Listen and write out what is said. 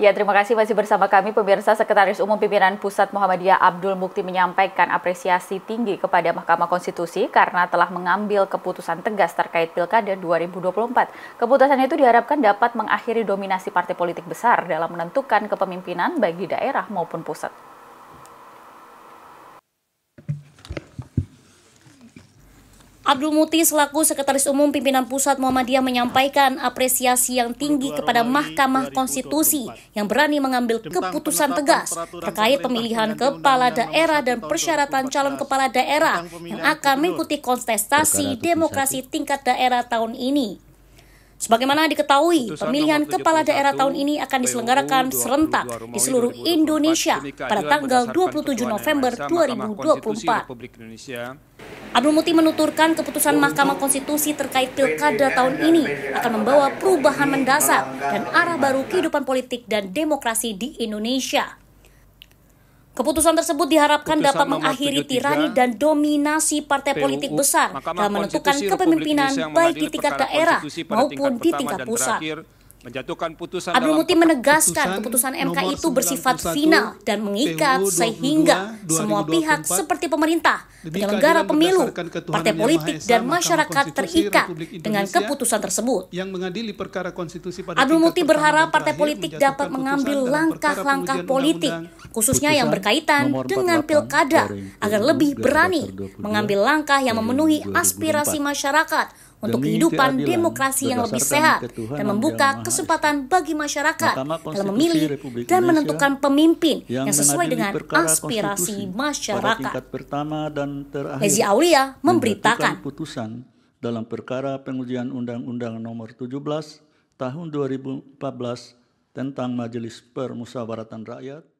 Ya, terima kasih masih bersama kami pemirsa Sekretaris Umum Pimpinan Pusat Muhammadiyah Abdul Mukti menyampaikan apresiasi tinggi kepada Mahkamah Konstitusi karena telah mengambil keputusan tegas terkait Pilkada 2024. Keputusan itu diharapkan dapat mengakhiri dominasi partai politik besar dalam menentukan kepemimpinan bagi daerah maupun pusat. Abdul Muti selaku Sekretaris Umum Pimpinan Pusat Muhammadiyah menyampaikan apresiasi yang tinggi kepada Mahkamah Konstitusi yang berani mengambil keputusan tegas terkait pemilihan kepala daerah dan persyaratan calon kepala daerah yang akan mengikuti kontestasi demokrasi tingkat daerah tahun ini. Sebagaimana diketahui, pemilihan kepala daerah tahun ini akan diselenggarakan serentak di seluruh Indonesia pada tanggal 27 November 2024. Abdul Muti menuturkan keputusan Mahkamah Konstitusi terkait pilkada tahun ini akan membawa perubahan mendasar dan arah baru kehidupan politik dan demokrasi di Indonesia. Keputusan tersebut diharapkan Keputusan dapat mengakhiri 73, tirani dan dominasi partai PUU, politik besar dalam menentukan kepemimpinan baik di tingkat daerah maupun di tingkat pusat menjatuhkan putusan Abdul Muti menegaskan keputusan MK itu bersifat final dan mengikat sehingga semua pihak seperti pemerintah, penyelenggara pemilu, partai politik dan masyarakat terikat dengan keputusan tersebut. Yang mengadili perkara konstitusi pada Abdul Muti berharap partai politik dapat mengambil langkah-langkah politik khususnya yang berkaitan dengan pilkada agar lebih berani mengambil langkah yang memenuhi aspirasi masyarakat untuk kehidupan demokrasi yang lebih sehat dan membuka kesempatan bagi masyarakat dalam memilih dan menentukan pemimpin yang, sesuai dengan aspirasi masyarakat. Pertama dan terakhir, Aulia memberitakan putusan dalam perkara pengujian Undang-Undang Nomor 17 Tahun 2014 tentang Majelis Permusyawaratan Rakyat